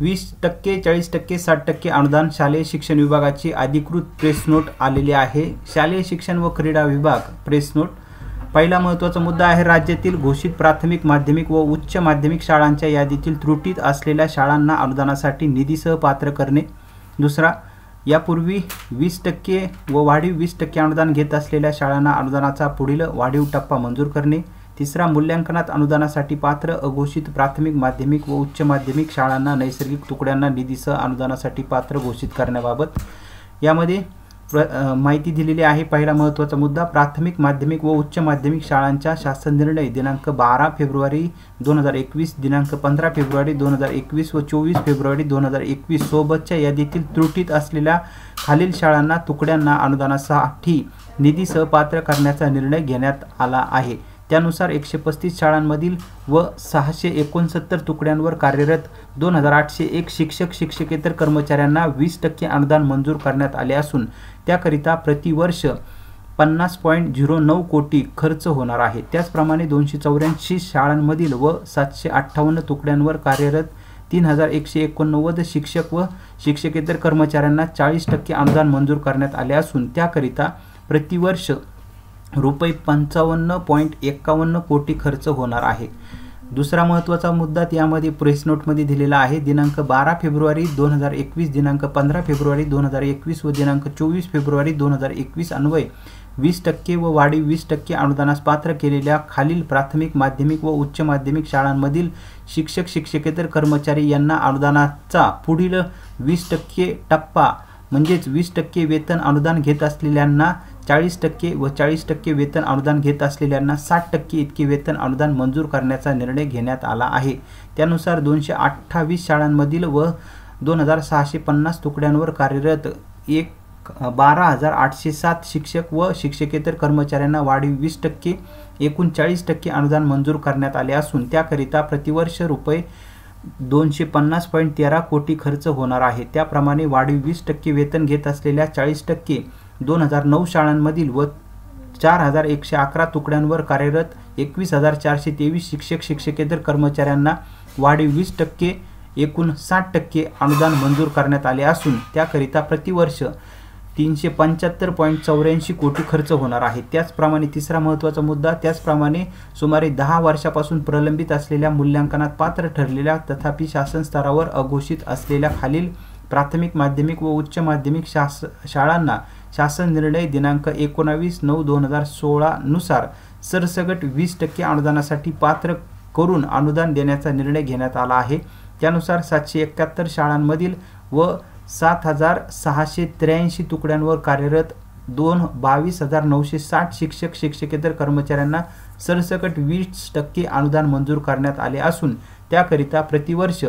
वीस टक्के चाळीस टक्के साठ टक्के अनुदान शालेय शिक्षण विभागाची अधिकृत प्रेस नोट आलेली आहे शालेय शिक्षण व क्रीडा विभाग प्रेस नोट पहिला महत्त्वाचा मुद्दा आहे राज्यातील घोषित प्राथमिक माध्यमिक व उच्च माध्यमिक शाळांच्या यादीतील त्रुटीत असलेल्या शाळांना अनुदानासाठी निधीसह पात्र करणे दुसरा यापूर्वी वीस टक्के व वाढीव वीस टक्के अनुदान घेत असलेल्या शाळांना अनुदानाचा पुढील वाढीव टप्पा मंजूर करणे तिसरा मूल्यांकनात अनुदानासाठी पात्र अघोषित प्राथमिक माध्यमिक व उच्च माध्यमिक शाळांना नैसर्गिक तुकड्यांना निधीसह अनुदानासाठी पात्र घोषित करण्याबाबत यामध्ये प्र माहिती दिलेली आहे पहिला महत्त्वाचा मुद्दा प्राथमिक माध्यमिक व उच्च माध्यमिक शाळांच्या शासन निर्णय दिनांक बारा फेब्रुवारी दोन हजार एकवीस दिनांक पंधरा फेब्रुवारी दोन हजार एकवीस व चोवीस फेब्रुवारी दोन हजार एकवीस सोबतच्या यादीतील त्रुटीत असलेल्या खालील शाळांना तुकड्यांना अनुदानासाठी निधीसह पात्र करण्याचा निर्णय घेण्यात आला आहे त्यानुसार एकशे पस्तीस शाळांमधील व सहाशे एकोणसत्तर तुकड्यांवर कार्यरत दोन हजार आठशे एक शिक्षक शिक्षकेतर कर्मचाऱ्यांना वीस टक्के अनुदान मंजूर करण्यात आले असून त्याकरिता प्रतिवर्ष पन्नास पॉईंट झिरो नऊ कोटी खर्च होणार आहे त्याचप्रमाणे दोनशे चौऱ्याऐंशी शाळांमधील व सातशे अठ्ठावन्न तुकड्यांवर कार्यरत तीन हजार एकशे एकोणनव्वद शिक्षक व शिक्षकेतर कर्मचाऱ्यांना चाळीस टक्के अनुदान मंजूर करण्यात आले असून त्याकरिता प्रतिवर्ष रुपये पंचावन्न पॉईंट एक्कावन्न कोटी खर्च होणार आहे दुसरा महत्त्वाचा मुद्दा त्यामध्ये प्रेस नोटमध्ये दिलेला आहे दिनांक बारा फेब्रुवारी दोन हजार एकवीस दिनांक पंधरा फेब्रुवारी दोन हजार एकवीस व दिनांक चोवीस फेब्रुवारी दोन हजार एकवीस अन्वय वीस टक्के व वाढीव वीस टक्के अनुदानास पात्र केलेल्या खालील प्राथमिक माध्यमिक व उच्च माध्यमिक शाळांमधील शिक्षक शिक्षकेतर कर्मचारी यांना अनुदानाचा पुढील वीस टक्के टप्पा म्हणजेच वीस टक्के वेतन अनुदान घेत असलेल्यांना चाळीस टक्के व चाळीस टक्के वेतन अनुदान घेत असलेल्यांना साठ टक्के इतके वेतन अनुदान मंजूर करण्याचा निर्णय घेण्यात आला आहे त्यानुसार दोनशे अठ्ठावीस शाळांमधील व दोन हजार सहाशे पन्नास तुकड्यांवर कार्यरत एक बारा हजार आठशे सात शिक्षक व शिक्षकेतर कर्मचाऱ्यांना वाढीव वीस टक्के एकूण टक्के अनुदान मंजूर करण्यात आले असून त्याकरिता प्रतिवर्ष रुपये दोनशे पन्नास पॉईंट तेरा कोटी खर्च होणार आहे त्याप्रमाणे वाढीव वीस टक्के वेतन घेत असलेल्या चाळीस टक्के दोन हजार नऊ शाळांमधील व चार हजार एकशे अकरा तुकड्यांवर कार्यरत एकवीस हजार चारशे तेवीस शिक्षक शिक्षकेतर कर्मचाऱ्यांना वाढीव वीस टक्के एकूण साठ टक्के अनुदान मंजूर करण्यात आले असून त्याकरिता प्रतिवर्ष तीनशे पंच्याहत्तर पॉईंट चौऱ्याऐंशी कोटी खर्च होणार आहे त्याचप्रमाणे तिसरा महत्त्वाचा मुद्दा त्याचप्रमाणे सुमारे दहा वर्षापासून प्रलंबित असलेल्या मूल्यांकनात पात्र ठरलेल्या तथापि शासन स्तरावर अघोषित असलेल्या खालील प्राथमिक माध्यमिक व उच्च माध्यमिक शास शाळांना शासन निर्णय दिनांक एकोणावीस नऊ दोन हजार सोळानुसार सरसगट वीस टक्के अनुदानासाठी पात्र करून अनुदान देण्याचा निर्णय घेण्यात आला आहे त्यानुसार सातशे एकाहत्तर शाळांमधील व सात हजार सहाशे त्र्याऐंशी तुकड्यांवर कार्यरत दोन बावीस हजार नऊशे साठ शिक्षक शिक्षकेतर कर्मचाऱ्यांना सरसकट वीस टक्के अनुदान मंजूर करण्यात आले असून त्याकरिता प्रतिवर्ष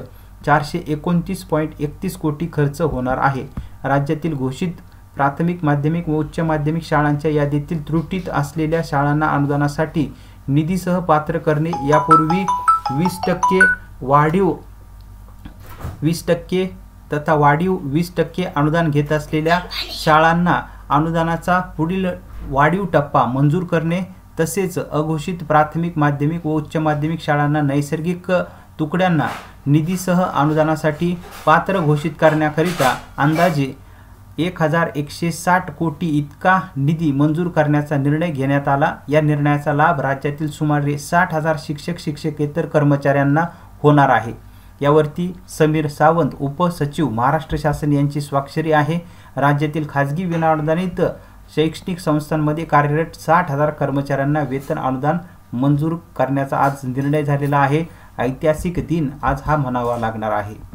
चारशे एकोणतीस पॉईंट एकतीस कोटी खर्च होणार आहे राज्यातील घोषित प्राथमिक माध्यमिक व उच्च माध्यमिक शाळांच्या यादीतील त्रुटीत असलेल्या शाळांना अनुदानासाठी निधीसह पात्र करणे यापूर्वी वीस टक्के वाढीव वीस टक्के तथा वाढीव वीस टक्के अनुदान घेत असलेल्या शाळांना अनुदानाचा पुढील वाढीव टप्पा मंजूर करणे तसेच अघोषित प्राथमिक माध्यमिक व उच्च माध्यमिक शाळांना नैसर्गिक तुकड्यांना निधीसह अनुदानासाठी पात्र घोषित करण्याकरिता अंदाजे एक हजार एकशे साठ कोटी इतका निधी मंजूर करण्याचा निर्णय घेण्यात आला या निर्णयाचा लाभ राज्यातील सुमारे साठ हजार शिक्षक शिक्षकेतर कर्मचाऱ्यांना होणार आहे यावरती समीर सावंत उपसचिव महाराष्ट्र शासन यांची स्वाक्षरी आहे राज्यातील खाजगी विनाअनुदानित शैक्षणिक संस्थांमध्ये कार्यरत साठ हजार कर्मचाऱ्यांना वेतन अनुदान मंजूर करण्याचा आज निर्णय झालेला आहे ऐतिहासिक दिन आज हा म्हणावा लागणार आहे